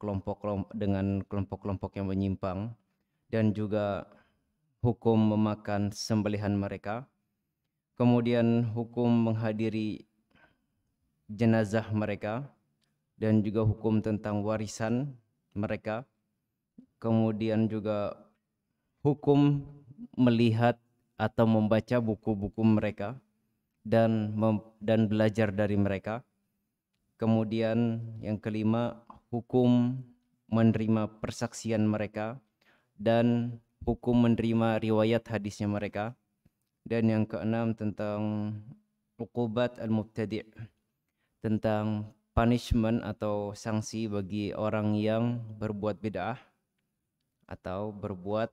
kelompok, kelompok dengan kelompok-kelompok yang menyimpang dan juga hukum memakan sembelihan mereka kemudian hukum menghadiri jenazah mereka dan juga hukum tentang warisan mereka kemudian juga hukum melihat atau membaca buku-buku mereka dan dan belajar dari mereka kemudian yang kelima hukum menerima persaksian mereka dan hukum menerima riwayat hadisnya mereka dan yang keenam tentang uqubat al-mubtadi' tentang punishment atau sanksi bagi orang yang berbuat bid'ah atau berbuat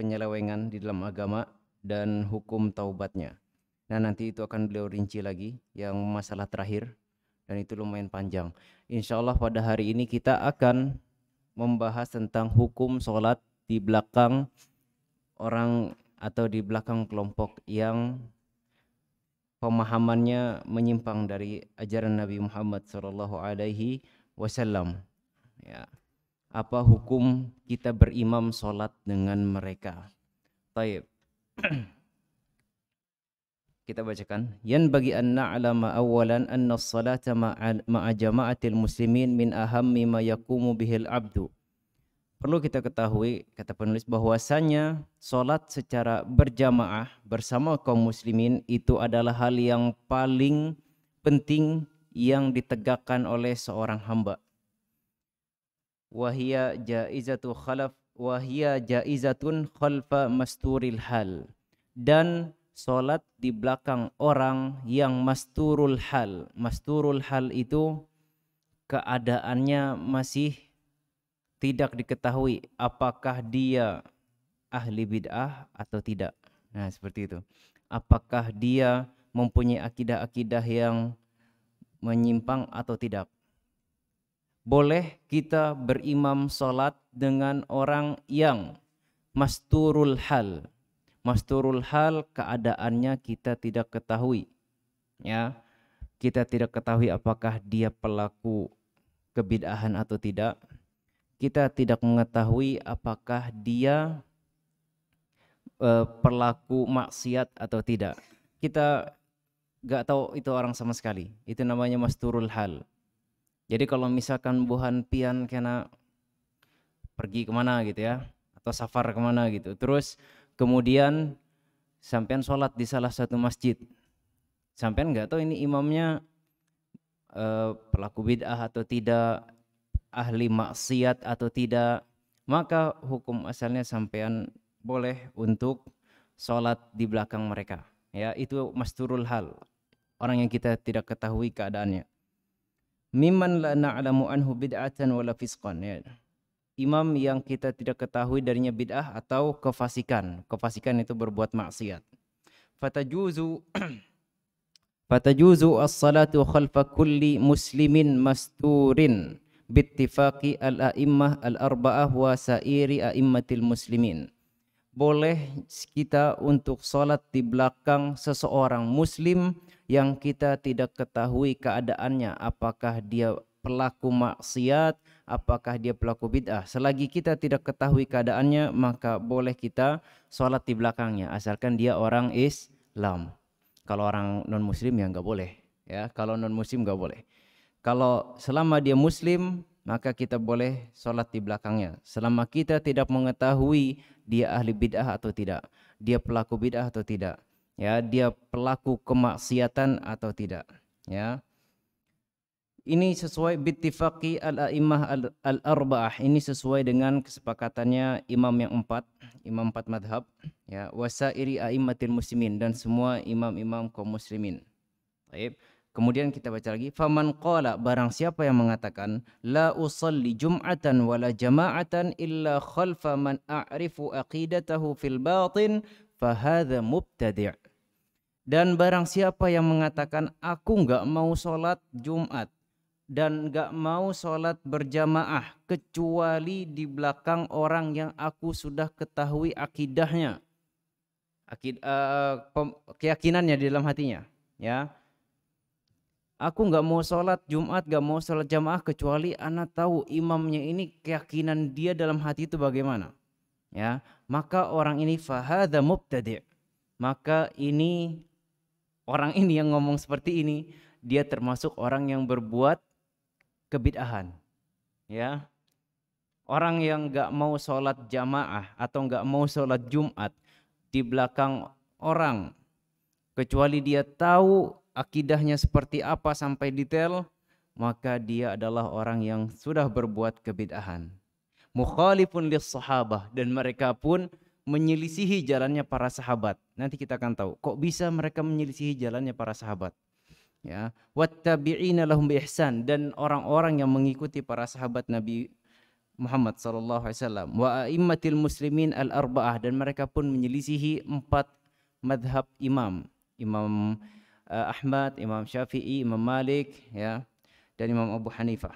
penyelewengan di dalam agama dan hukum taubatnya. Nah, nanti itu akan beliau rinci lagi yang masalah terakhir dan itu lumayan panjang. Insya Allah pada hari ini kita akan membahas tentang hukum sholat di belakang orang atau di belakang kelompok yang pemahamannya menyimpang dari ajaran Nabi Muhammad Shallallahu Alaihi Wasallam. Ya. Apa hukum kita berimam sholat dengan mereka? Taib. Kita bacakan. Yan bagi an na'lama awalan anna salata ma'a jama'atil muslimin min ahammi ma yakumu bihil abdu. Perlu kita ketahui kata penulis bahwasanya salat secara berjamaah bersama kaum muslimin itu adalah hal yang paling penting yang ditegakkan oleh seorang hamba. Wahia jaizatu khalaf wahia jaizatun khalfa masturil hal dan solat di belakang orang yang masturul hal. Masturul hal itu keadaannya masih tidak diketahui apakah dia ahli bid'ah atau tidak. Nah, seperti itu. Apakah dia mempunyai akidah-akidah yang menyimpang atau tidak? Boleh kita berimam solat dengan orang yang masturul hal masturul hal keadaannya kita tidak ketahui ya kita tidak ketahui apakah dia pelaku kebidahan atau tidak kita tidak mengetahui apakah dia uh, pelaku maksiat atau tidak kita gak tahu itu orang sama sekali itu namanya masturul hal jadi kalau misalkan buhan pian kena pergi kemana gitu ya atau safar kemana gitu terus kemudian sampean sholat di salah satu masjid sampean nggak tahu ini imamnya uh, pelaku bid'ah atau tidak ahli maksiat atau tidak maka hukum asalnya sampean boleh untuk sholat di belakang mereka ya itu masturul hal orang yang kita tidak ketahui keadaannya mimman la na'lamu anhu bid'atan wala fisqan ya imam yang kita tidak ketahui darinya bid'ah atau kefasikan. Kefasikan itu berbuat maksiat. Fatajuzu Fatajuzu as-salatu khalfa kulli muslimin masturin bittifaqi al-a'immah al-arba'ah wa sairi a'immatil muslimin. Boleh kita untuk salat di belakang seseorang muslim yang kita tidak ketahui keadaannya apakah dia pelaku maksiat, apakah dia pelaku bid'ah. Selagi kita tidak ketahui keadaannya, maka boleh kita sholat di belakangnya, asalkan dia orang Islam. Kalau orang non Muslim ya nggak boleh, ya kalau non Muslim nggak boleh. Kalau selama dia Muslim, maka kita boleh sholat di belakangnya. Selama kita tidak mengetahui dia ahli bid'ah atau tidak, dia pelaku bid'ah atau tidak, ya dia pelaku kemaksiatan atau tidak, ya. Ini sesuai bittifaqi al-a'immah al-arba'ah. Ini sesuai dengan kesepakatannya imam yang empat, imam empat madhab, ya, wasairi a'immatil muslimin dan semua imam-imam kaum muslimin. Baik. Kemudian kita baca lagi, faman qala barang siapa yang mengatakan la usalli jum'atan wala jama'atan illa khalfa man a'rifu aqidatahu fil batin fahadha mubtadi'. Dan barang siapa yang mengatakan aku enggak mau sholat Jumat dan gak mau sholat berjamaah kecuali di belakang orang yang aku sudah ketahui akidahnya akid uh, keyakinannya di dalam hatinya ya aku gak mau sholat Jumat, gak mau sholat jamaah kecuali anak tahu imamnya ini keyakinan dia dalam hati itu bagaimana. Ya, maka orang ini fahadha mubtadi. Maka ini orang ini yang ngomong seperti ini, dia termasuk orang yang berbuat kebid'ahan. Ya. Orang yang nggak mau sholat jamaah atau nggak mau sholat Jumat di belakang orang kecuali dia tahu akidahnya seperti apa sampai detail maka dia adalah orang yang sudah berbuat kebid'ahan. Mukhalifun lis sahabah dan mereka pun menyelisihi jalannya para sahabat. Nanti kita akan tahu kok bisa mereka menyelisihi jalannya para sahabat ya wattabi'ina lahum ihsan dan orang-orang yang mengikuti para sahabat Nabi Muhammad sallallahu alaihi wasallam wa aimmatil muslimin al arba'ah dan mereka pun menyelisihi empat madhab imam Imam uh, Ahmad, Imam Syafi'i, Imam Malik ya dan Imam Abu Hanifah.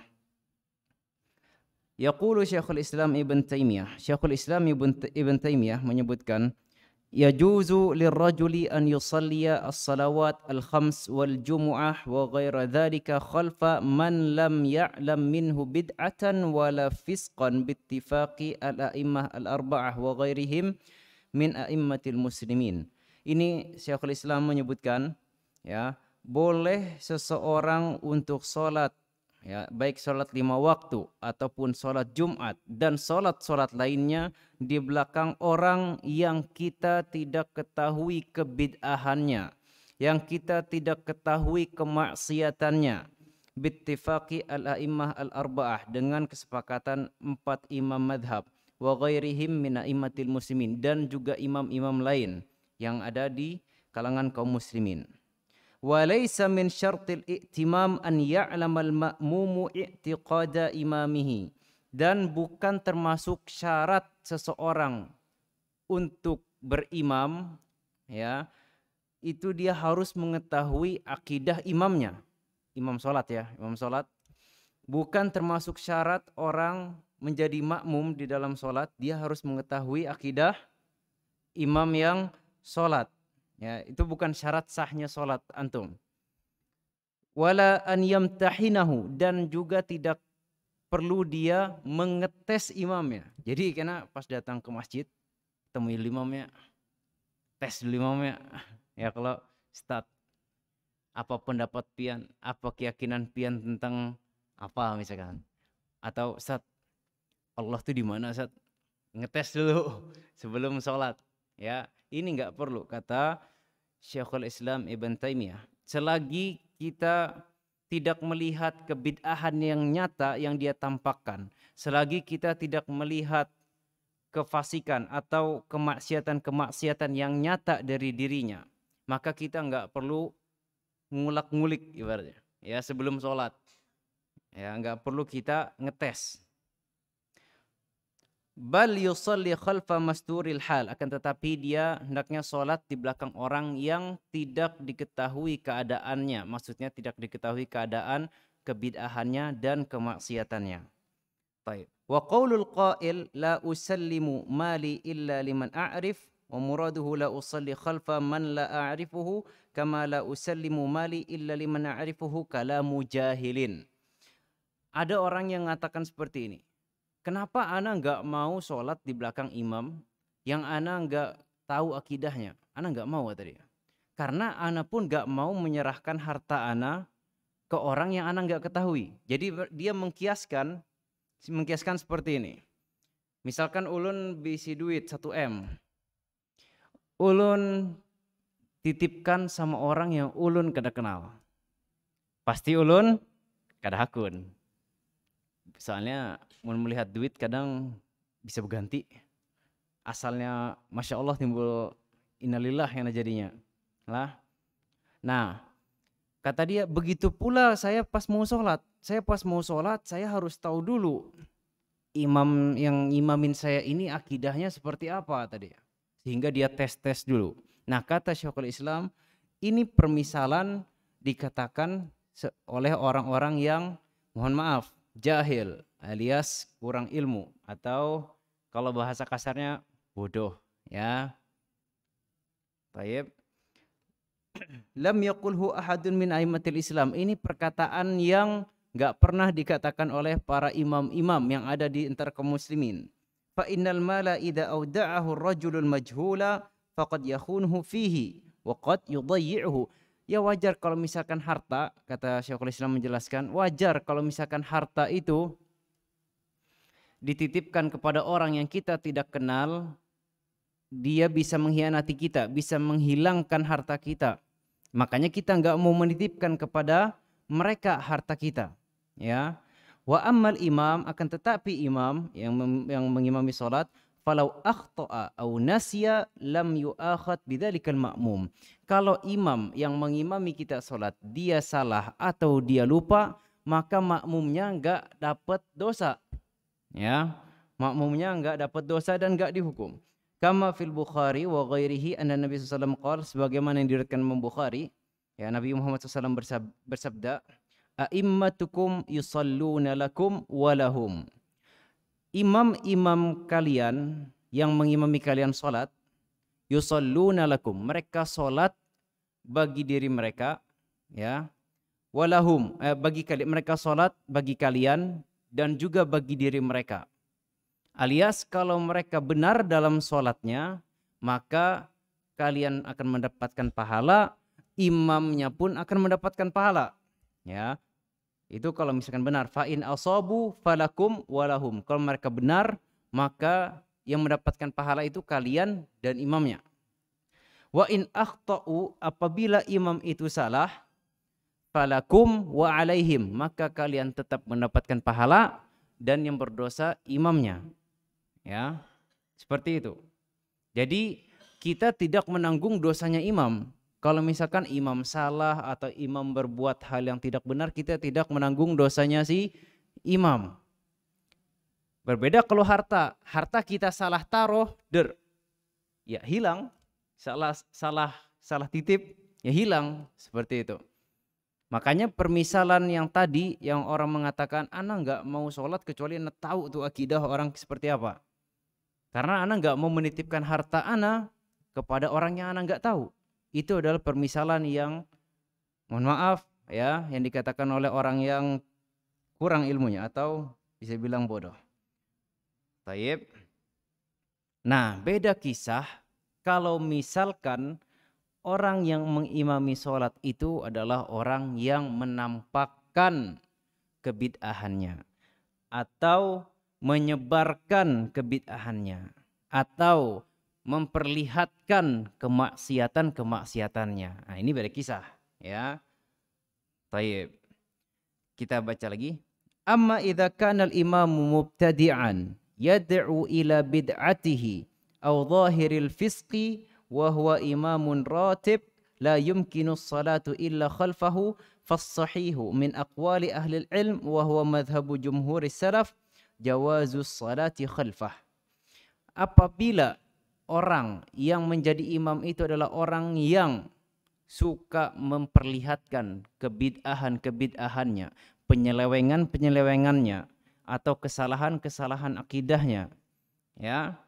Yaqulu syaikhul Islam Ibn Taimiyah. Syaikhul Islam Ibn, Ibn Taimiyah menyebutkan يجوز للرجل أن يصلي الصلوات الخمس والجمعة وغير ذلك خلف من لم يعلم منه بدعة ولا فسقا باتفاق الأئمة الأربعة وغيرهم من أئمة المسلمين Ini Syekhul Islam menyebutkan ya boleh seseorang untuk salat ya, baik sholat lima waktu ataupun sholat Jumat dan sholat-sholat lainnya di belakang orang yang kita tidak ketahui kebid'ahannya, yang kita tidak ketahui kemaksiatannya. Bittifaqi al-a'immah al-arba'ah dengan kesepakatan empat imam madhab wa ghairihim min a'immatil muslimin dan juga imam-imam lain yang ada di kalangan kaum muslimin. وليس من شرط الائtimam an يعلم المأموم اعتقاد إمامه dan bukan termasuk syarat seseorang untuk berimam ya itu dia harus mengetahui akidah imamnya imam solat ya imam solat bukan termasuk syarat orang menjadi makmum di dalam solat dia harus mengetahui akidah imam yang solat Ya, itu bukan syarat sahnya sholat antum. Wala an tahinahu dan juga tidak perlu dia mengetes imamnya. Jadi karena pas datang ke masjid temui imamnya, tes imamnya. Ya kalau start apa pendapat pian, apa keyakinan pian tentang apa misalkan. Atau saat Allah tuh di mana saat ngetes dulu sebelum sholat ya ini enggak perlu kata Syekhul Islam Ibn Taimiyah. Selagi kita tidak melihat kebid'ahan yang nyata yang dia tampakkan, selagi kita tidak melihat kefasikan atau kemaksiatan-kemaksiatan yang nyata dari dirinya, maka kita enggak perlu ngulak-ngulik ibaratnya. Ya sebelum sholat, ya enggak perlu kita ngetes bal yusalli khalfa masturil hal akan tetapi dia hendaknya sholat di belakang orang yang tidak diketahui keadaannya maksudnya tidak diketahui keadaan kebid'ahannya dan kemaksiatannya Taib. wa qaulul qail la usallimu mali illa liman a'rif wa muraduhu la usalli khalfa man la a'rifuhu kama la usallimu mali illa liman a'rifuhu kalamu jahilin ada orang yang mengatakan seperti ini Kenapa Ana nggak mau sholat di belakang imam yang Ana nggak tahu akidahnya? Ana nggak mau tadi. Karena Ana pun nggak mau menyerahkan harta Ana ke orang yang Ana nggak ketahui. Jadi dia mengkiaskan, mengkiaskan seperti ini. Misalkan ulun bisi duit 1M. Ulun titipkan sama orang yang ulun kada kenal. Pasti ulun kada hakun. Soalnya mau melihat duit kadang bisa berganti asalnya masya Allah timbul inalillah yang jadinya lah nah kata dia begitu pula saya pas mau sholat saya pas mau sholat saya harus tahu dulu imam yang imamin saya ini akidahnya seperti apa tadi sehingga dia tes tes dulu nah kata Syekhul Islam ini permisalan dikatakan oleh orang-orang yang mohon maaf jahil alias kurang ilmu atau kalau bahasa kasarnya bodoh ya. Baik. Lam yakulhu ahadun min aimatil Islam. Ini perkataan yang nggak pernah dikatakan oleh para imam-imam yang ada di antara kaum muslimin. Fa innal mala idza awda'ahu rajulun majhula faqad yakhunhu fihi wa qad ya wajar kalau misalkan harta kata Syekhul Islam menjelaskan wajar kalau misalkan harta itu dititipkan kepada orang yang kita tidak kenal dia bisa mengkhianati kita bisa menghilangkan harta kita makanya kita nggak mau menitipkan kepada mereka harta kita ya wa amal imam akan tetapi imam yang yang mengimami salat falau akhta'a au nasiya lam yu'akhad bidzalikal ma'mum. Kalau imam yang mengimami kita salat dia salah atau dia lupa, maka makmumnya enggak dapat dosa. Ya, makmumnya enggak dapat dosa dan enggak dihukum. Kama fil Bukhari wa ghairihi anna Nabi sallallahu alaihi wasallam sebagaimana yang diriwayatkan Imam Bukhari, ya Nabi Muhammad sallallahu Alaihi Wasallam bersabda, "A'immatukum yusalluna lakum wa lahum." imam-imam kalian yang mengimami kalian salat yusalluna lakum mereka salat bagi diri mereka ya walahum eh, bagi kali mereka salat bagi kalian dan juga bagi diri mereka alias kalau mereka benar dalam salatnya maka kalian akan mendapatkan pahala imamnya pun akan mendapatkan pahala ya itu kalau misalkan benar. Fa'in asabu falakum walahum. Kalau mereka benar, maka yang mendapatkan pahala itu kalian dan imamnya. Wa in akhtau apabila imam itu salah, falakum wa alaihim. Maka kalian tetap mendapatkan pahala dan yang berdosa imamnya. Ya, seperti itu. Jadi kita tidak menanggung dosanya imam. Kalau misalkan imam salah atau imam berbuat hal yang tidak benar, kita tidak menanggung dosanya si imam. Berbeda kalau harta, harta kita salah taruh, der, ya hilang, salah salah salah titip, ya hilang seperti itu. Makanya permisalan yang tadi yang orang mengatakan anak nggak mau sholat kecuali anak tahu tuh akidah orang seperti apa. Karena anak nggak mau menitipkan harta anak kepada orang yang anak nggak tahu itu adalah permisalan yang mohon maaf ya yang dikatakan oleh orang yang kurang ilmunya atau bisa bilang bodoh. Taib. Nah, beda kisah kalau misalkan orang yang mengimami sholat itu adalah orang yang menampakkan kebid'ahannya atau menyebarkan kebid'ahannya atau memperlihatkan kemaksiatan-kemaksiatannya. Nah, ini beda kisah ya. Taib. Kita baca lagi. Amma idza kana al-imam mubtadi'an yad'u ila bid'atihi aw zahiril fisqi wa huwa imamun ratib la yumkinu salatu illa khalfahu fas-sahihu min aqwali ahli al-ilm wa huwa madhhabu jumhuris salaf jawazu salati khalfah. Apabila orang yang menjadi imam itu adalah orang yang suka memperlihatkan kebid'ahan-kebid'ahannya, penyelewengan-penyelewengannya atau kesalahan-kesalahan akidahnya. Ya.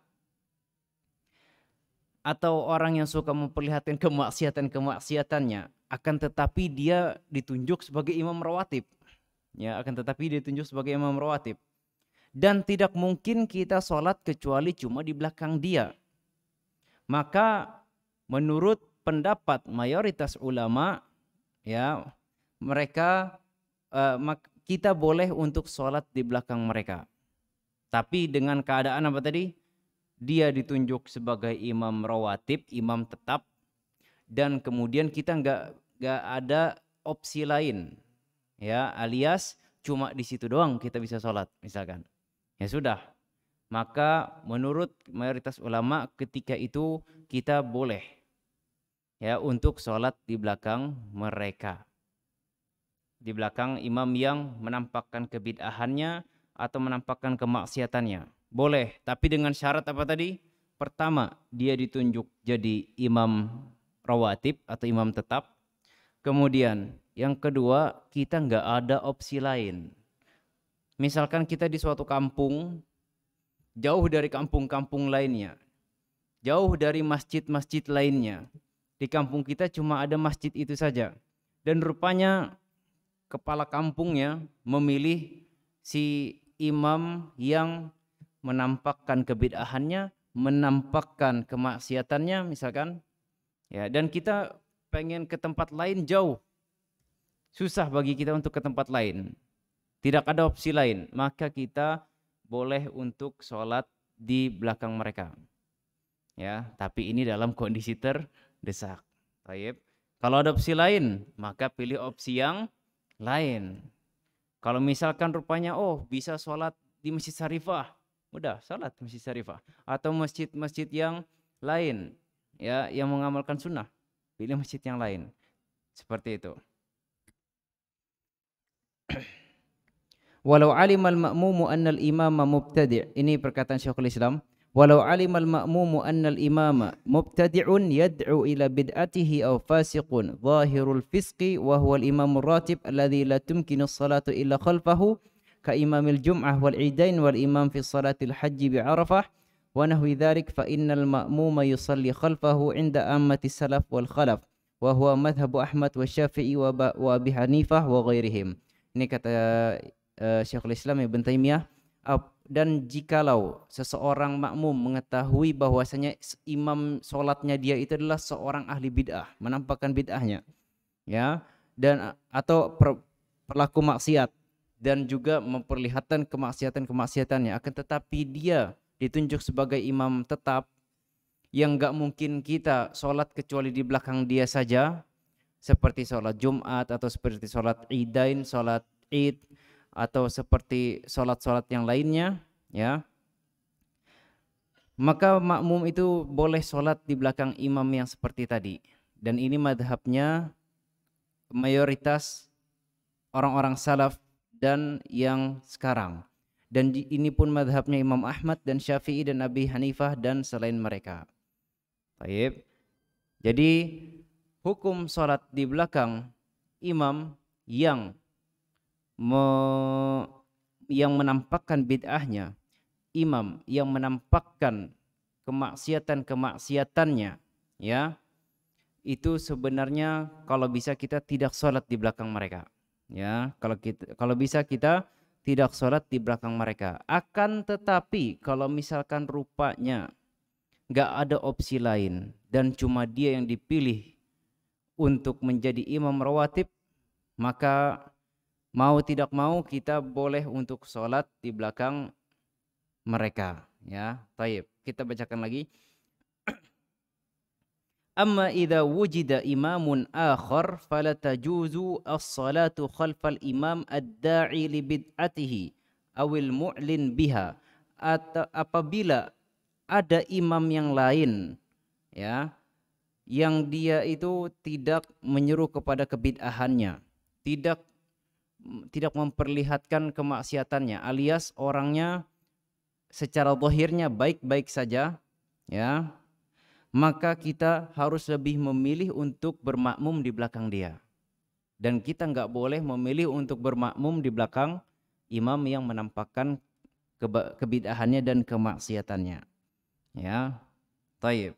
Atau orang yang suka memperlihatkan kemaksiatan-kemaksiatannya, akan tetapi dia ditunjuk sebagai imam rawatib. Ya, akan tetapi dia ditunjuk sebagai imam rawatib. Dan tidak mungkin kita sholat kecuali cuma di belakang dia maka menurut pendapat mayoritas ulama ya mereka uh, kita boleh untuk sholat di belakang mereka tapi dengan keadaan apa tadi dia ditunjuk sebagai imam rawatib imam tetap dan kemudian kita nggak nggak ada opsi lain ya alias cuma di situ doang kita bisa sholat misalkan ya sudah maka menurut mayoritas ulama ketika itu kita boleh ya untuk sholat di belakang mereka di belakang imam yang menampakkan kebid'ahannya atau menampakkan kemaksiatannya boleh tapi dengan syarat apa tadi pertama dia ditunjuk jadi imam rawatib atau imam tetap kemudian yang kedua kita nggak ada opsi lain misalkan kita di suatu kampung jauh dari kampung-kampung lainnya, jauh dari masjid-masjid lainnya. Di kampung kita cuma ada masjid itu saja. Dan rupanya kepala kampungnya memilih si imam yang menampakkan kebidahannya, menampakkan kemaksiatannya misalkan. Ya, dan kita pengen ke tempat lain jauh. Susah bagi kita untuk ke tempat lain. Tidak ada opsi lain, maka kita boleh untuk sholat di belakang mereka. Ya, tapi ini dalam kondisi terdesak. Baik. Kalau ada opsi lain, maka pilih opsi yang lain. Kalau misalkan rupanya oh bisa sholat di Masjid Syarifah, udah sholat di Masjid Syarifah atau masjid-masjid yang lain ya yang mengamalkan sunnah, pilih masjid yang lain. Seperti itu. Walau alim alimal ma'mumu al imama mubtadi' ini perkataan Syekhul Islam walau alim alimal ma'mumu al imama mubtadi'un yad'u ila bid'atihi aw fasiqun zahirul fisqi wa huwa al imamur ratib alladhi la tumkinu salatu illa khalfahu ka imamil jum'ah wal idain wal imam fi salatil hajji bi arafah wa nahwi dhalik fa innal ma'muma yusalli khalfahu inda ammati salaf wal khalaf wa huwa madhhabu Ahmad wa ini kata uh, Syekhul Islam Ibn Taimiyah uh, dan jikalau seseorang makmum mengetahui bahwasanya imam solatnya dia itu adalah seorang ahli bid'ah menampakkan bid'ahnya ya dan atau per, perlaku maksiat dan juga memperlihatkan kemaksiatan-kemaksiatannya akan tetapi dia ditunjuk sebagai imam tetap yang gak mungkin kita solat kecuali di belakang dia saja seperti solat Jumat atau seperti solat Idain, solat Id, atau seperti sholat-sholat yang lainnya ya maka makmum itu boleh sholat di belakang imam yang seperti tadi dan ini madhabnya mayoritas orang-orang salaf dan yang sekarang dan ini pun madhabnya Imam Ahmad dan Syafi'i dan Abi Hanifah dan selain mereka baik Jadi hukum sholat di belakang imam yang me, yang menampakkan bid'ahnya, imam yang menampakkan kemaksiatan-kemaksiatannya, ya. Itu sebenarnya kalau bisa kita tidak sholat di belakang mereka. Ya, kalau kita kalau bisa kita tidak sholat di belakang mereka. Akan tetapi kalau misalkan rupanya nggak ada opsi lain dan cuma dia yang dipilih untuk menjadi imam rawatib, maka mau tidak mau kita boleh untuk sholat di belakang mereka ya taib kita bacakan lagi amma idza wujida imamun akhar fala tajuzu as-salatu khalfal imam ad-da'i li bid'atihi awil mu'lin biha atau apabila ada imam yang lain ya yang dia itu tidak menyeru kepada kebid'ahannya tidak tidak memperlihatkan kemaksiatannya alias orangnya secara zahirnya baik-baik saja ya maka kita harus lebih memilih untuk bermakmum di belakang dia dan kita nggak boleh memilih untuk bermakmum di belakang imam yang menampakkan kebidahannya dan kemaksiatannya ya taib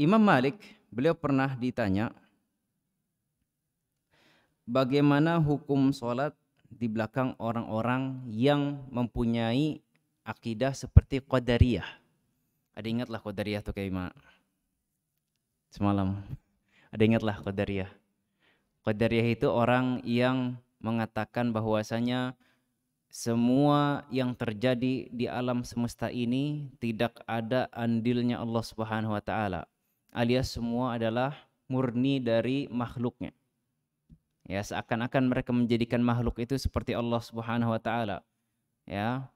Imam Malik beliau pernah ditanya bagaimana hukum sholat di belakang orang-orang yang mempunyai akidah seperti Qadariyah. Ada ingatlah Qadariyah tuh kayak Semalam. Ada ingatlah Qadariyah. Qadariyah itu orang yang mengatakan bahwasanya semua yang terjadi di alam semesta ini tidak ada andilnya Allah Subhanahu wa taala. Alias semua adalah murni dari makhluknya ya seakan-akan mereka menjadikan makhluk itu seperti Allah Subhanahu wa taala ya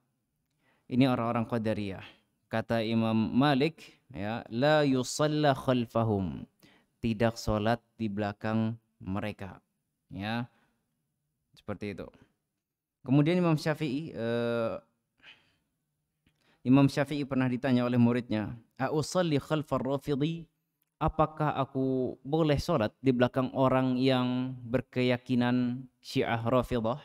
ini orang-orang qadariyah kata Imam Malik ya la yusalla khalfahum tidak salat di belakang mereka ya seperti itu kemudian Imam Syafi'i uh, Imam Syafi'i pernah ditanya oleh muridnya a usalli khalfar rafidhi apakah aku boleh sholat di belakang orang yang berkeyakinan Syiah rafidah?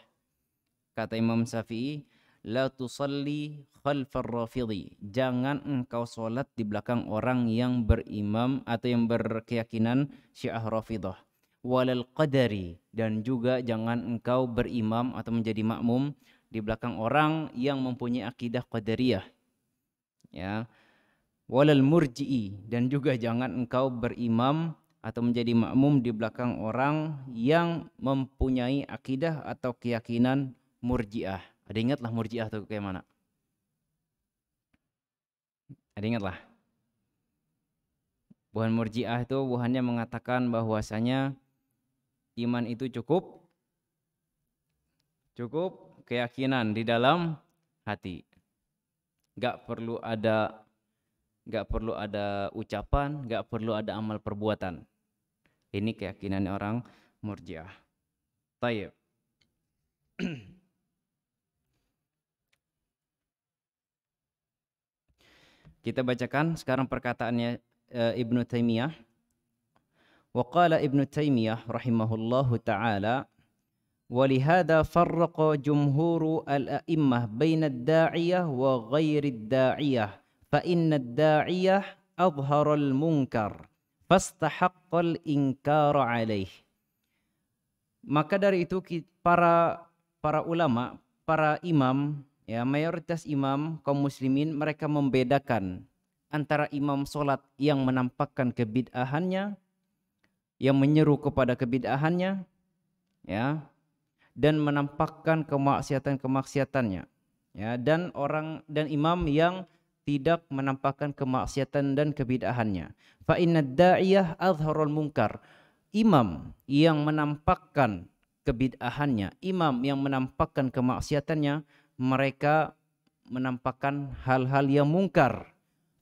Kata Imam Syafi'i, la tusalli khalfar rafidhi. Jangan engkau sholat di belakang orang yang berimam atau yang berkeyakinan Syiah rafidah. Walal qadari dan juga jangan engkau berimam atau menjadi makmum di belakang orang yang mempunyai akidah qadariyah. Ya, walal murji'i dan juga jangan engkau berimam atau menjadi makmum di belakang orang yang mempunyai akidah atau keyakinan murji'ah. Ada ingatlah murji'ah itu kayak mana? Ada ingatlah. Buhan murji'ah itu buhannya mengatakan bahwasanya iman itu cukup cukup keyakinan di dalam hati. Gak perlu ada nggak perlu ada ucapan, nggak perlu ada amal perbuatan. Ini keyakinan orang Murji'ah. Tayyib. Kita bacakan sekarang perkataannya e, Ibnu Taimiyah. Wa qala Ibnu Taimiyah rahimahullahu taala ولهذا فرق جمهور الأئمة بين الداعية وغير الداعية fa inna da'iyah munkar fastahaqqal inkar alaih maka dari itu para para ulama para imam ya mayoritas imam kaum muslimin mereka membedakan antara imam solat yang menampakkan kebid'ahannya yang menyeru kepada kebid'ahannya ya dan menampakkan kemaksiatan kemaksiatannya ya dan orang dan imam yang tidak menampakkan kemaksiatan dan kebidahannya. Fa inna da'iyah azharul munkar. Imam yang menampakkan kebidahannya, imam yang menampakkan kemaksiatannya, mereka menampakkan hal-hal yang mungkar.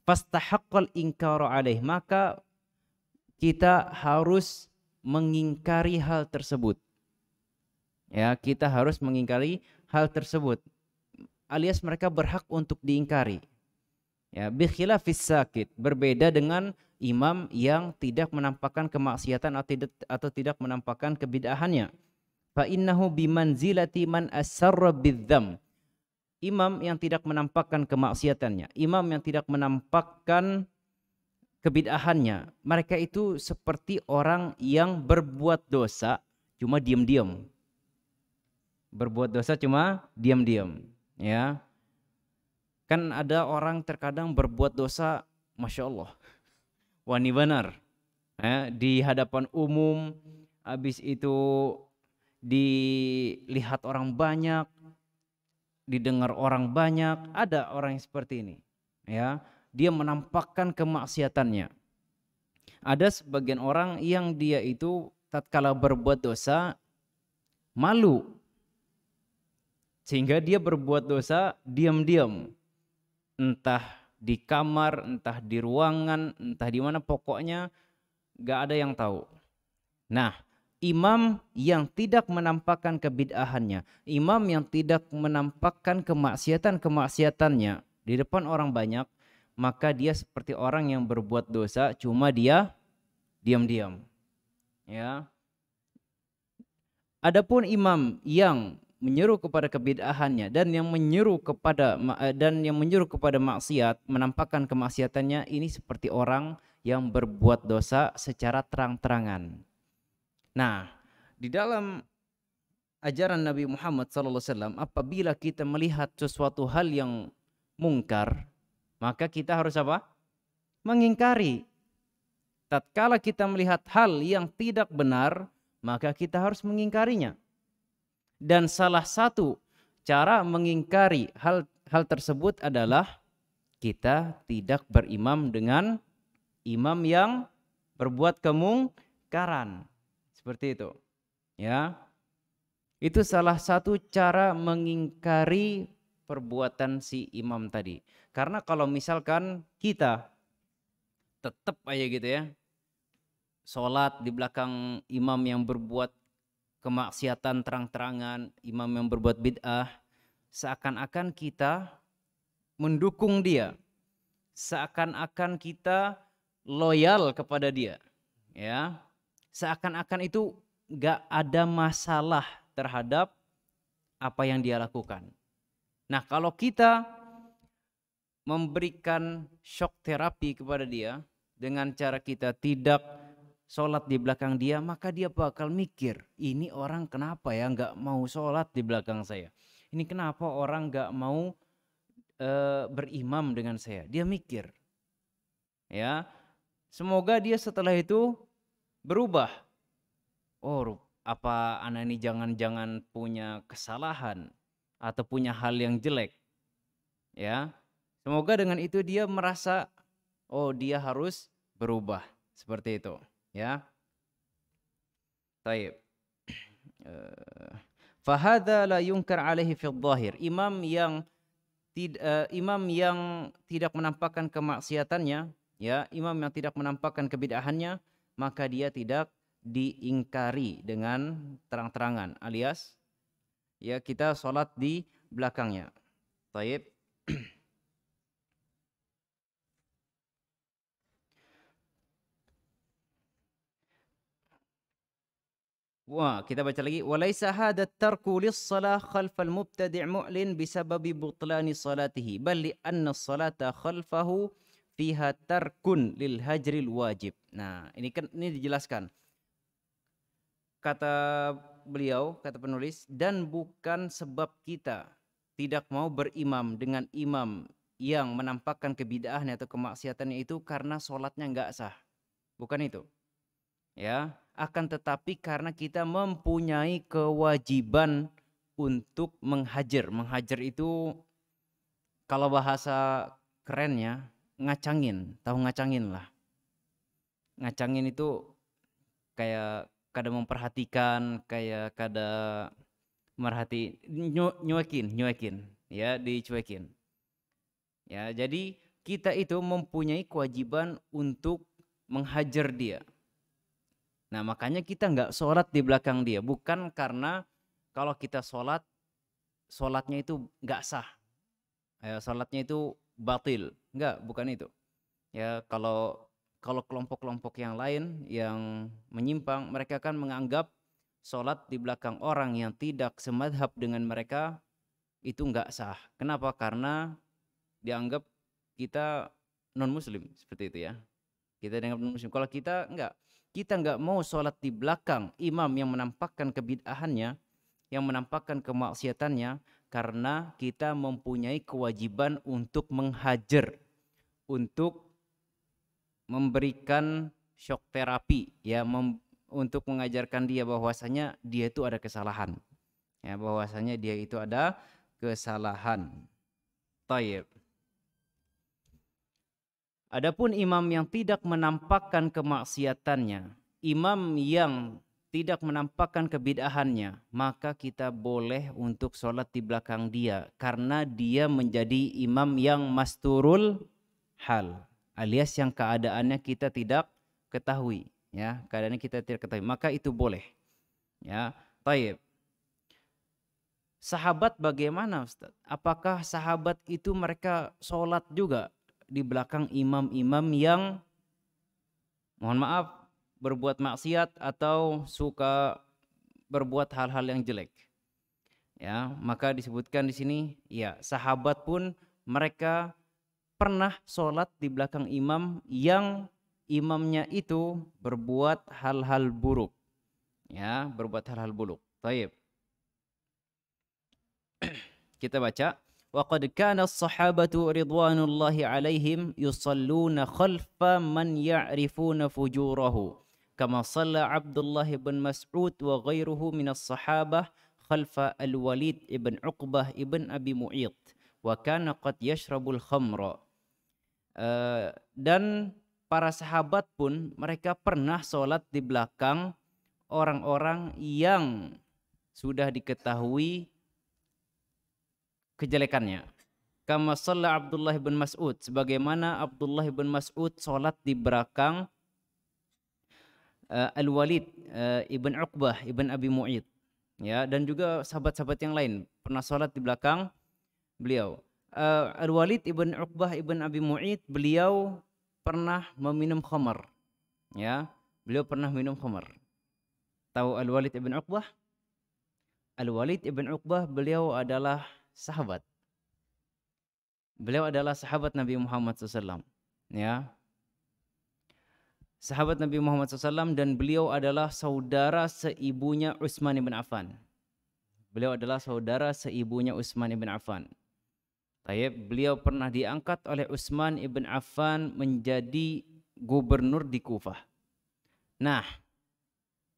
Fastahaqqal inkaru alaih. Maka kita harus mengingkari hal tersebut. Ya, kita harus mengingkari hal tersebut. Alias mereka berhak untuk diingkari Ya, bikhilafis sakit, berbeda dengan imam yang tidak menampakkan kemaksiatan atau tidak, atau tidak menampakkan kebidahannya. Fa innahu bimanzilati man asarra bidzam. Imam yang tidak menampakkan kemaksiatannya, imam yang tidak menampakkan kebidahannya, mereka itu seperti orang yang berbuat dosa cuma diam-diam. Berbuat dosa cuma diam-diam, ya Kan ada orang terkadang berbuat dosa, Masya Allah, wani benar. Eh, di hadapan umum, habis itu dilihat orang banyak, didengar orang banyak, ada orang yang seperti ini. Ya, dia menampakkan kemaksiatannya. Ada sebagian orang yang dia itu tatkala berbuat dosa malu sehingga dia berbuat dosa diam-diam entah di kamar, entah di ruangan, entah di mana pokoknya gak ada yang tahu. Nah, imam yang tidak menampakkan kebid'ahannya, imam yang tidak menampakkan kemaksiatan-kemaksiatannya di depan orang banyak, maka dia seperti orang yang berbuat dosa cuma dia diam-diam. Ya. Adapun imam yang menyeru kepada kebid'ahannya dan yang menyeru kepada eh, dan yang menyeru kepada maksiat menampakkan kemaksiatannya ini seperti orang yang berbuat dosa secara terang-terangan. Nah, di dalam ajaran Nabi Muhammad SAW, apabila kita melihat sesuatu hal yang mungkar, maka kita harus apa? Mengingkari. Tatkala kita melihat hal yang tidak benar, maka kita harus mengingkarinya. Dan salah satu cara mengingkari hal hal tersebut adalah kita tidak berimam dengan imam yang berbuat kemungkaran. Seperti itu. Ya. Itu salah satu cara mengingkari perbuatan si imam tadi. Karena kalau misalkan kita tetap aja gitu ya, sholat di belakang imam yang berbuat kemaksiatan terang-terangan, imam yang berbuat bid'ah, seakan-akan kita mendukung dia. Seakan-akan kita loyal kepada dia. Ya. Seakan-akan itu gak ada masalah terhadap apa yang dia lakukan. Nah, kalau kita memberikan shock terapi kepada dia dengan cara kita tidak sholat di belakang dia, maka dia bakal mikir, ini orang kenapa ya nggak mau sholat di belakang saya? Ini kenapa orang nggak mau e, berimam dengan saya? Dia mikir, ya. Semoga dia setelah itu berubah. Oh, apa anak ini jangan-jangan punya kesalahan atau punya hal yang jelek? Ya, semoga dengan itu dia merasa, oh dia harus berubah seperti itu ya Taib. Eh, Fahada la yungkar alaihi fil zahir. Imam yang eh, imam yang tidak menampakkan kemaksiatannya, ya, imam yang tidak menampakkan kebidahannya, maka dia tidak diingkari dengan terang-terangan alias ya kita sholat di belakangnya. Taib. Wah, kita baca lagi. Walaysa hada tarku lis-salah khalfal mubtadi' mu'lin bisababi butlani salatihi bal li anna salata khalfahu fiha tarkun lil hajril wajib. Nah, ini kan ini dijelaskan. Kata beliau, kata penulis, dan bukan sebab kita tidak mau berimam dengan imam yang menampakkan kebidaahnya atau kemaksiatannya itu karena sholatnya nggak sah. Bukan itu. Ya, akan tetapi karena kita mempunyai kewajiban untuk menghajar. Menghajar itu kalau bahasa kerennya ngacangin, tahu ngacangin lah. Ngacangin itu kayak kada memperhatikan, kayak kada merhati nyu, nyuekin, nyuekin, ya dicuekin. Ya, jadi kita itu mempunyai kewajiban untuk menghajar dia. Nah makanya kita nggak sholat di belakang dia. Bukan karena kalau kita sholat, sholatnya itu nggak sah. Ya, sholatnya itu batil. Nggak, bukan itu. Ya kalau kalau kelompok-kelompok yang lain yang menyimpang, mereka akan menganggap sholat di belakang orang yang tidak semadhab dengan mereka itu nggak sah. Kenapa? Karena dianggap kita non muslim seperti itu ya. Kita dianggap non muslim. Kalau kita nggak, kita nggak mau sholat di belakang imam yang menampakkan kebid'ahannya, yang menampakkan kemaksiatannya, karena kita mempunyai kewajiban untuk menghajar, untuk memberikan shock terapi, ya, mem, untuk mengajarkan dia bahwasanya dia itu ada kesalahan, ya, bahwasanya dia itu ada kesalahan. Taib. Adapun imam yang tidak menampakkan kemaksiatannya, imam yang tidak menampakkan kebidahannya, maka kita boleh untuk sholat di belakang dia karena dia menjadi imam yang masturul hal alias yang keadaannya kita tidak ketahui ya keadaannya kita tidak ketahui maka itu boleh ya taib sahabat bagaimana Ustaz apakah sahabat itu mereka sholat juga di belakang imam-imam yang mohon maaf berbuat maksiat atau suka berbuat hal-hal yang jelek. Ya, maka disebutkan di sini ya sahabat pun mereka pernah sholat di belakang imam yang imamnya itu berbuat hal-hal buruk. Ya, berbuat hal-hal buruk. Taib. Kita baca. وقد كان الصحابة رضوان الله عليهم يصلون خلف من يعرفون فجوره كما صلى عبد الله بن مسعود وغيره من الصحابة خلف الوليد بن عقبة بن أبي معيط وكان قد يشرب الخمر uh, dan para sahabat pun mereka pernah solat di belakang orang-orang yang sudah diketahui kejelekannya. Kama sholla Abdullah bin Mas'ud. Sebagaimana Abdullah bin Mas'ud sholat di belakang uh, Al-Walid uh, ibn Uqbah ibn Abi Mu'id. Ya, dan juga sahabat-sahabat yang lain pernah sholat di belakang beliau. Uh, Al-Walid ibn Uqbah ibn Abi Mu'id beliau pernah meminum khamar. Ya, beliau pernah minum khamar. Tahu Al-Walid ibn Uqbah? Al-Walid ibn Uqbah beliau adalah sahabat. Beliau adalah sahabat Nabi Muhammad SAW. Ya, sahabat Nabi Muhammad SAW dan beliau adalah saudara seibunya Utsman bin Affan. Beliau adalah saudara seibunya Utsman bin Affan. Tayyib, beliau pernah diangkat oleh Utsman bin Affan menjadi gubernur di Kufah. Nah,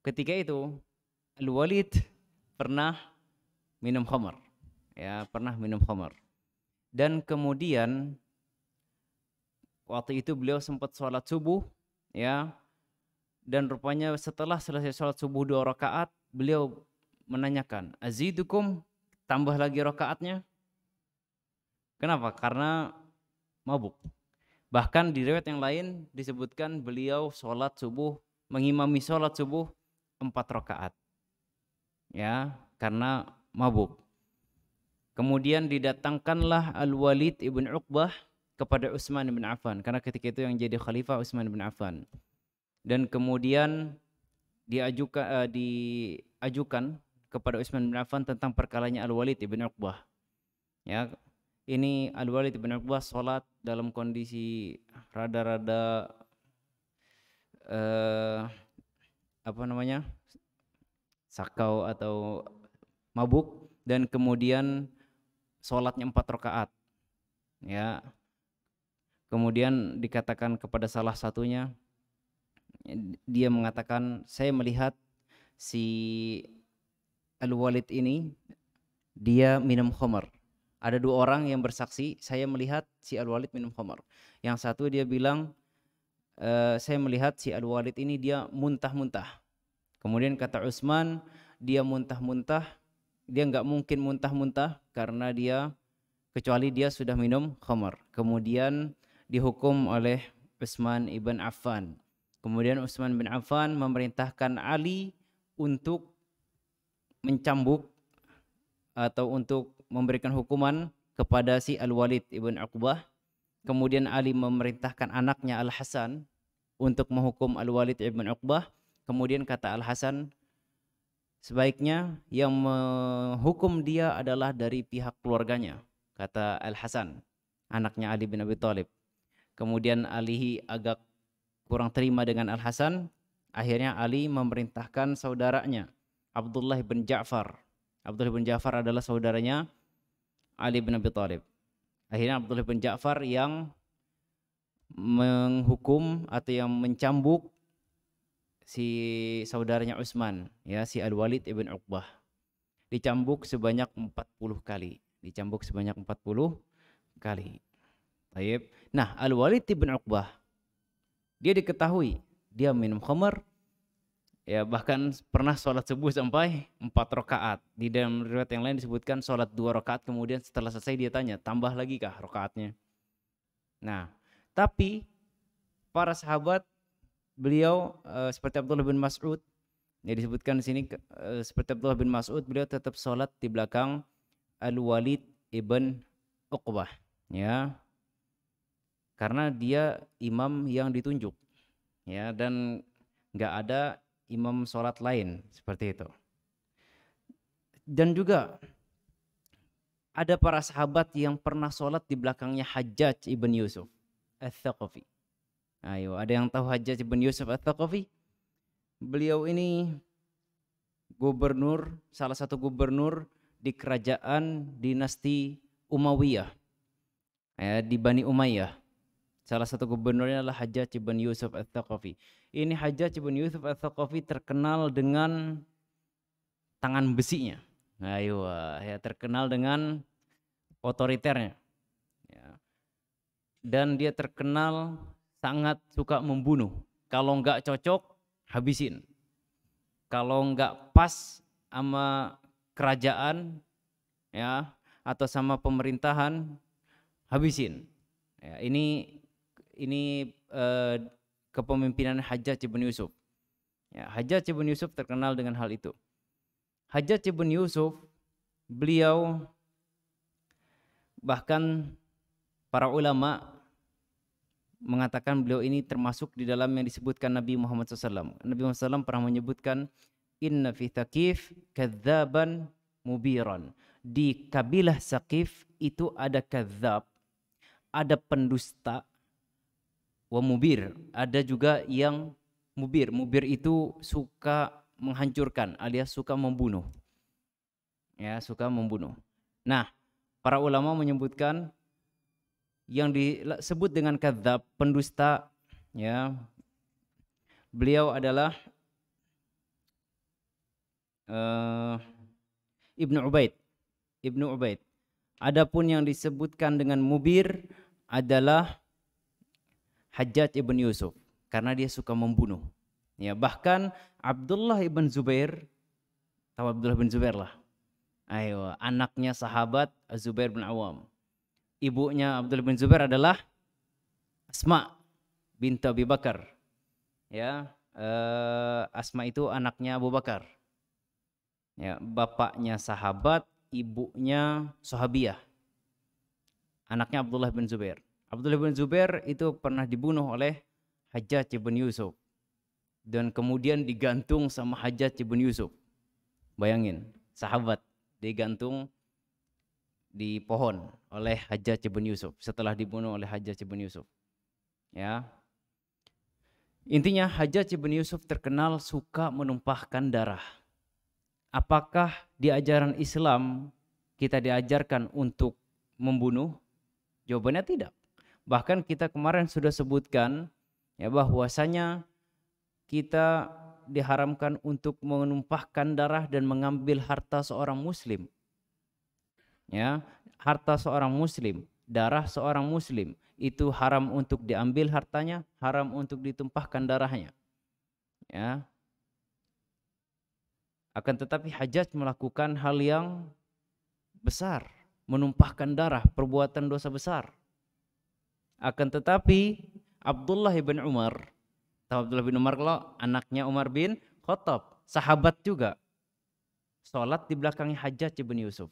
ketika itu Al-Walid pernah minum khamar ya pernah minum khamar dan kemudian waktu itu beliau sempat sholat subuh ya dan rupanya setelah selesai sholat subuh dua rakaat beliau menanyakan azidukum tambah lagi rakaatnya kenapa karena mabuk bahkan di riwayat yang lain disebutkan beliau sholat subuh mengimami sholat subuh empat rakaat ya karena mabuk Kemudian didatangkanlah Al-Walid ibn Uqbah kepada Utsman bin Affan karena ketika itu yang jadi khalifah Utsman bin Affan. Dan kemudian diajukan uh, eh, diajukan kepada Utsman bin Affan tentang perkalanya Al-Walid ibn Uqbah. Ya, ini Al-Walid ibn Uqbah salat dalam kondisi rada-rada uh, apa namanya? sakau atau mabuk dan kemudian sholatnya empat rakaat ya kemudian dikatakan kepada salah satunya dia mengatakan saya melihat si Al-Walid ini dia minum khamar ada dua orang yang bersaksi saya melihat si Al-Walid minum khamar yang satu dia bilang e, saya melihat si Al-Walid ini dia muntah-muntah kemudian kata Utsman dia muntah-muntah dia nggak mungkin muntah-muntah karena dia kecuali dia sudah minum khamar. Kemudian dihukum oleh Utsman ibn Affan. Kemudian Utsman bin Affan memerintahkan Ali untuk mencambuk atau untuk memberikan hukuman kepada si Al-Walid ibn Uqbah. Kemudian Ali memerintahkan anaknya Al-Hasan untuk menghukum Al-Walid ibn Uqbah. Kemudian kata Al-Hasan, Sebaiknya yang menghukum dia adalah dari pihak keluarganya, kata Al-Hasan, anaknya Ali bin Abi Thalib. Kemudian Ali agak kurang terima dengan Al-Hasan, akhirnya Ali memerintahkan saudaranya, Abdullah bin Ja'far. Abdullah bin Ja'far adalah saudaranya Ali bin Abi Thalib. Akhirnya Abdullah bin Ja'far yang menghukum atau yang mencambuk si saudaranya Utsman ya si Al Walid ibn Uqbah dicambuk sebanyak 40 kali dicambuk sebanyak 40 kali Taib. Nah Al Walid ibn Uqbah dia diketahui dia minum khamar ya bahkan pernah sholat subuh sampai empat rakaat di dalam riwayat yang lain disebutkan sholat dua rakaat kemudian setelah selesai dia tanya tambah lagi kah rakaatnya nah tapi para sahabat beliau uh, seperti Abdullah bin Mas'ud ya disebutkan di sini uh, seperti Abdullah bin Mas'ud beliau tetap sholat di belakang Al-Walid ibn Uqbah ya karena dia imam yang ditunjuk ya dan nggak ada imam sholat lain seperti itu dan juga ada para sahabat yang pernah sholat di belakangnya Hajjaj ibn Yusuf al-Thaqafi Ayo, ada yang tahu Hajjaj bin Yusuf Al-Thaqafi? Beliau ini gubernur, salah satu gubernur di kerajaan dinasti Umayyah. Ya, di Bani Umayyah. Salah satu gubernurnya adalah Hajjaj bin Yusuf Al-Thaqafi. Ini Hajjaj bin Yusuf Al-Thaqafi terkenal dengan tangan besinya. Ayo, ya terkenal dengan otoriternya. Ya. Dan dia terkenal sangat suka membunuh. Kalau nggak cocok, habisin. Kalau nggak pas sama kerajaan ya atau sama pemerintahan, habisin. Ya, ini ini eh, kepemimpinan Hajjaj bin Yusuf. Ya, Hajjaj bin Yusuf terkenal dengan hal itu. Hajjaj bin Yusuf beliau bahkan para ulama mengatakan beliau ini termasuk di dalam yang disebutkan Nabi Muhammad SAW. Nabi Muhammad SAW pernah menyebutkan inna fi Thaqif kadzaban mubiran. Di kabilah Saqif itu ada kadzab, ada pendusta, wa mubir, ada juga yang mubir. Mubir itu suka menghancurkan alias suka membunuh. Ya, suka membunuh. Nah, para ulama menyebutkan yang disebut dengan kadzab, pendusta ya. Beliau adalah uh, Ibnu Ubaid. Ibnu Ubaid. Adapun yang disebutkan dengan mubir adalah Hajjaj ibn Yusuf karena dia suka membunuh. Ya, bahkan Abdullah ibn Zubair tahu Abdullah ibn Zubair lah. Ayo, anaknya sahabat Zubair bin Awam ibunya Abdul bin Zubair adalah Asma binti Abi Bakar. Ya, uh, Asma itu anaknya Abu Bakar. Ya, bapaknya sahabat, ibunya sahabiah. Anaknya Abdullah bin Zubair. Abdullah bin Zubair itu pernah dibunuh oleh Hajjaj bin Yusuf dan kemudian digantung sama Hajjaj bin Yusuf. Bayangin, sahabat digantung di pohon oleh hajar Cibun Yusuf setelah dibunuh oleh hajar Cibun Yusuf. Ya. Intinya hajar Cibun Yusuf terkenal suka menumpahkan darah. Apakah di ajaran Islam kita diajarkan untuk membunuh? Jawabannya tidak. Bahkan kita kemarin sudah sebutkan ya bahwasanya kita diharamkan untuk menumpahkan darah dan mengambil harta seorang muslim ya harta seorang muslim darah seorang muslim itu haram untuk diambil hartanya haram untuk ditumpahkan darahnya ya akan tetapi hajat melakukan hal yang besar menumpahkan darah perbuatan dosa besar akan tetapi Abdullah bin Umar tahu Abdullah bin Umar kalau anaknya Umar bin Khattab sahabat juga sholat di belakangnya hajat bin Yusuf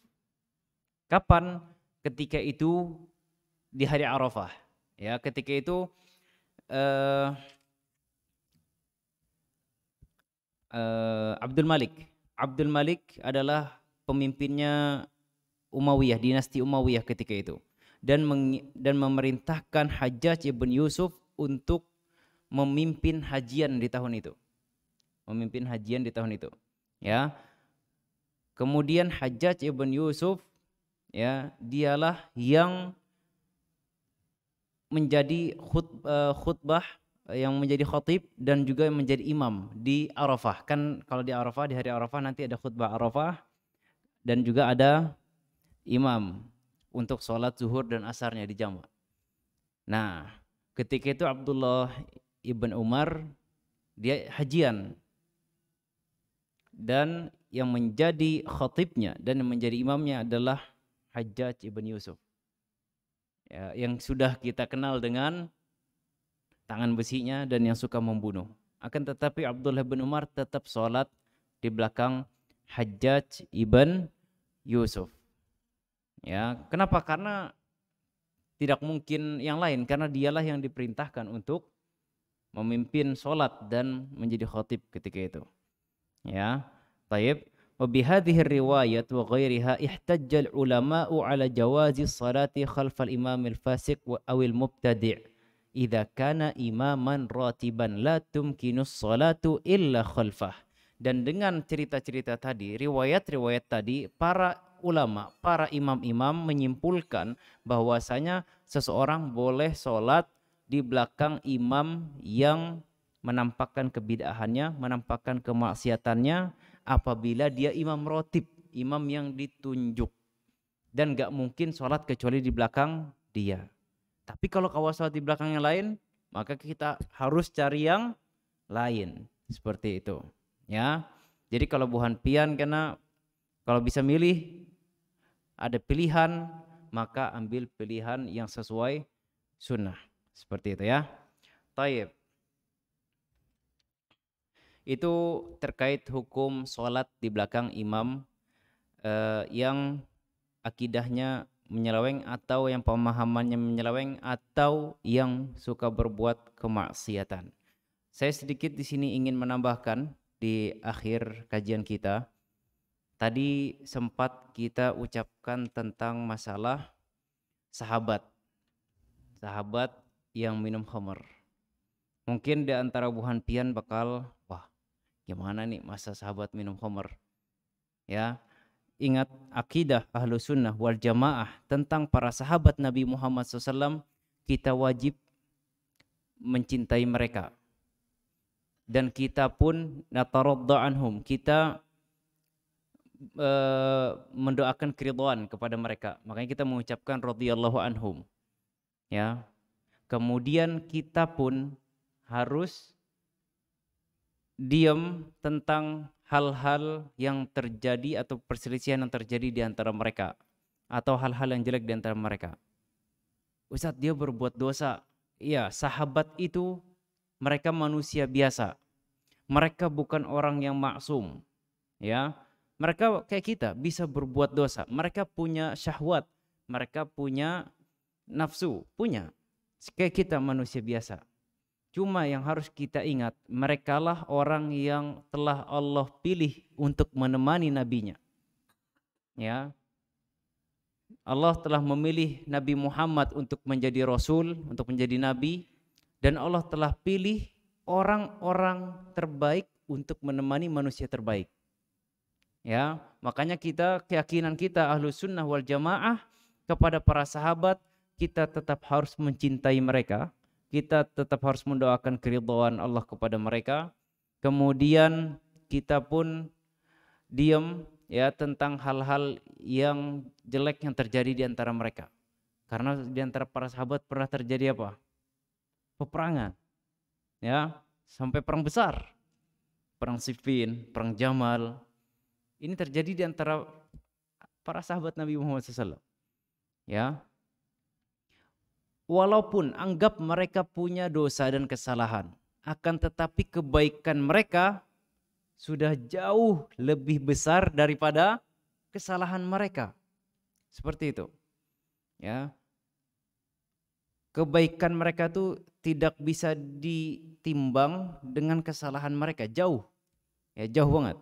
Kapan? Ketika itu di hari Arafah. Ya, ketika itu uh, uh, Abdul Malik. Abdul Malik adalah pemimpinnya Umayyah, dinasti Umayyah ketika itu dan dan memerintahkan Hajjaj ibn Yusuf untuk memimpin hajian di tahun itu. Memimpin hajian di tahun itu. Ya. Kemudian Hajjaj ibn Yusuf ya dialah yang menjadi eh, khutbah, eh, yang menjadi khatib dan juga menjadi imam di Arafah. Kan kalau di Arafah di hari Arafah nanti ada khutbah Arafah dan juga ada imam untuk sholat zuhur dan asarnya di jamak. Nah, ketika itu Abdullah ibn Umar dia hajian dan yang menjadi khatibnya dan yang menjadi imamnya adalah Hajjaj ibn Yusuf ya, yang sudah kita kenal dengan tangan besinya dan yang suka membunuh. Akan tetapi Abdullah bin Umar tetap sholat di belakang Hajjaj ibn Yusuf. Ya, kenapa? Karena tidak mungkin yang lain karena dialah yang diperintahkan untuk memimpin sholat dan menjadi khotib ketika itu. Ya, taib. وبهذه الرواية وغيرها احتج العلماء على جواز الصلاة خلف الإمام الفاسق أو المبتدع إذا كان إماما راتبا لا تمكن الصلاة إلا خلفه dan dengan cerita-cerita tadi, riwayat-riwayat tadi, para ulama, para imam-imam menyimpulkan bahwasanya seseorang boleh sholat di belakang imam yang menampakkan kebidahannya, menampakkan kemaksiatannya, apabila dia imam rotib, imam yang ditunjuk. Dan gak mungkin sholat kecuali di belakang dia. Tapi kalau kawas sholat di belakang yang lain, maka kita harus cari yang lain. Seperti itu. Ya. Jadi kalau buhan pian karena kalau bisa milih ada pilihan maka ambil pilihan yang sesuai sunnah. Seperti itu ya. Taib itu terkait hukum sholat di belakang imam uh, yang akidahnya menyeleweng atau yang pemahamannya menyeleweng atau yang suka berbuat kemaksiatan. Saya sedikit di sini ingin menambahkan di akhir kajian kita. Tadi sempat kita ucapkan tentang masalah sahabat. Sahabat yang minum khamar. Mungkin di antara buhan pian bakal wah Gimana nih masa sahabat minum homer Ya, ingat akidah ahlu sunnah wal jamaah tentang para sahabat Nabi Muhammad SAW, kita wajib mencintai mereka. Dan kita pun nataradda anhum, kita e, mendoakan keridhaan kepada mereka. Makanya kita mengucapkan radhiyallahu anhum. Ya. Kemudian kita pun harus diam tentang hal-hal yang terjadi atau perselisihan yang terjadi di antara mereka atau hal-hal yang jelek di antara mereka. Ustaz, dia berbuat dosa. Iya, sahabat itu mereka manusia biasa. Mereka bukan orang yang maksum. Ya. Mereka kayak kita bisa berbuat dosa. Mereka punya syahwat, mereka punya nafsu, punya. Kayak kita manusia biasa. Cuma yang harus kita ingat, merekalah orang yang telah Allah pilih untuk menemani nabinya. Ya. Allah telah memilih Nabi Muhammad untuk menjadi rasul, untuk menjadi nabi dan Allah telah pilih orang-orang terbaik untuk menemani manusia terbaik. Ya, makanya kita keyakinan kita ahlu sunnah wal jamaah kepada para sahabat kita tetap harus mencintai mereka kita tetap harus mendoakan keridhaan Allah kepada mereka. Kemudian kita pun diam ya tentang hal-hal yang jelek yang terjadi di antara mereka. Karena di antara para sahabat pernah terjadi apa? Peperangan. Ya, sampai perang besar. Perang Siffin, perang Jamal. Ini terjadi di antara para sahabat Nabi Muhammad SAW. Ya, walaupun anggap mereka punya dosa dan kesalahan, akan tetapi kebaikan mereka sudah jauh lebih besar daripada kesalahan mereka. Seperti itu. Ya. Kebaikan mereka tuh tidak bisa ditimbang dengan kesalahan mereka, jauh. Ya, jauh banget.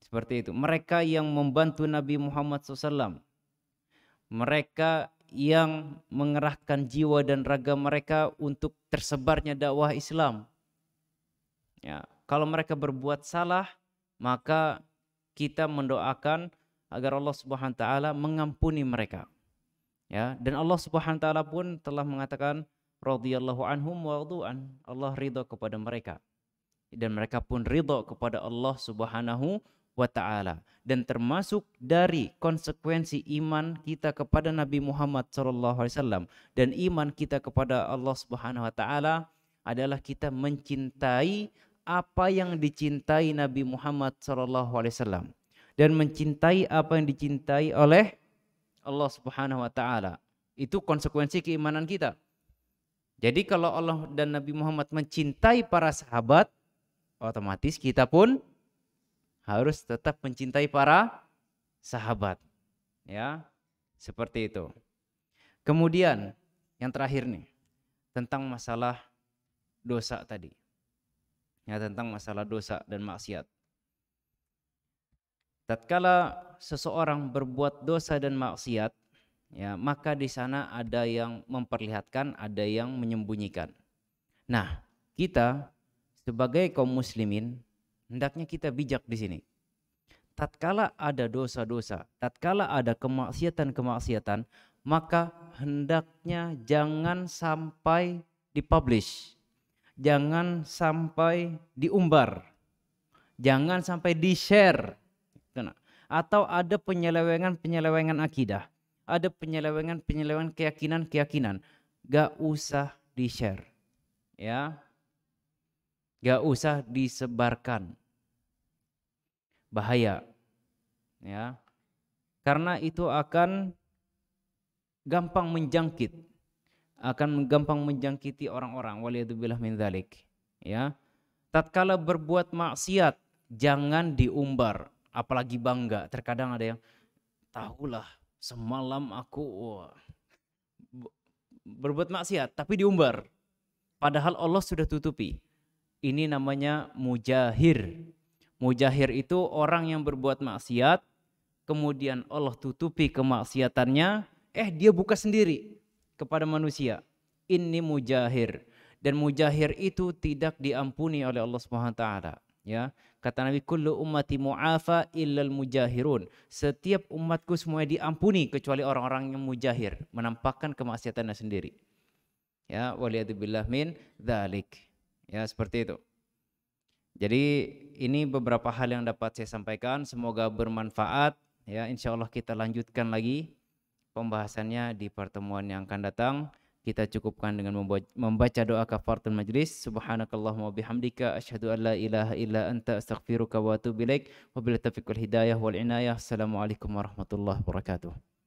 Seperti itu. Mereka yang membantu Nabi Muhammad SAW mereka yang mengerahkan jiwa dan raga mereka untuk tersebarnya dakwah Islam. Ya, kalau mereka berbuat salah, maka kita mendoakan agar Allah Subhanahu wa taala mengampuni mereka. Ya, dan Allah Subhanahu wa taala pun telah mengatakan radhiyallahu anhum wa Allah ridha kepada mereka. Dan mereka pun ridha kepada Allah Subhanahu wa wa taala dan termasuk dari konsekuensi iman kita kepada Nabi Muhammad saw dan iman kita kepada Allah Subhanahu wa taala adalah kita mencintai apa yang dicintai Nabi Muhammad saw dan mencintai apa yang dicintai oleh Allah Subhanahu wa taala. Itu konsekuensi keimanan kita. Jadi kalau Allah dan Nabi Muhammad mencintai para sahabat, otomatis kita pun harus tetap mencintai para sahabat. Ya. Seperti itu. Kemudian yang terakhir nih tentang masalah dosa tadi. Ya, tentang masalah dosa dan maksiat. Tatkala seseorang berbuat dosa dan maksiat, ya, maka di sana ada yang memperlihatkan, ada yang menyembunyikan. Nah, kita sebagai kaum muslimin Hendaknya kita bijak di sini. Tatkala ada dosa-dosa, tatkala ada kemaksiatan-kemaksiatan, maka hendaknya jangan sampai dipublish. Jangan sampai diumbar. Jangan sampai di-share. Gitu Atau ada penyelewengan-penyelewengan akidah. Ada penyelewengan-penyelewengan keyakinan-keyakinan. Gak usah di-share. Ya, Gak usah disebarkan. Bahaya. Ya. Karena itu akan gampang menjangkit akan gampang menjangkiti orang-orang Waliyadubillah min dzalik ya tatkala berbuat maksiat jangan diumbar apalagi bangga terkadang ada yang tahulah semalam aku wah, berbuat maksiat tapi diumbar padahal Allah sudah tutupi ini namanya mujahir. Mujahir itu orang yang berbuat maksiat, kemudian Allah tutupi kemaksiatannya, eh dia buka sendiri kepada manusia. Ini mujahir. Dan mujahir itu tidak diampuni oleh Allah Subhanahu wa taala, ya. Kata Nabi, "Kullu ummati mu'afa illal mujahirun." Setiap umatku semuanya diampuni kecuali orang-orang yang mujahir, menampakkan kemaksiatannya sendiri. Ya, waliyadzubillah min dzalik. Ya, seperti itu. Jadi ini beberapa hal yang dapat saya sampaikan, semoga bermanfaat. Ya, insya Allah kita lanjutkan lagi pembahasannya di pertemuan yang akan datang. Kita cukupkan dengan membaca doa kafaratul majlis. Subhanakallahumma bihamdika asyhadu an la ilaha illa anta astaghfiruka wa atubu ilaik. Wabillahi taufiq wal hidayah wal inayah. Assalamualaikum warahmatullahi wabarakatuh.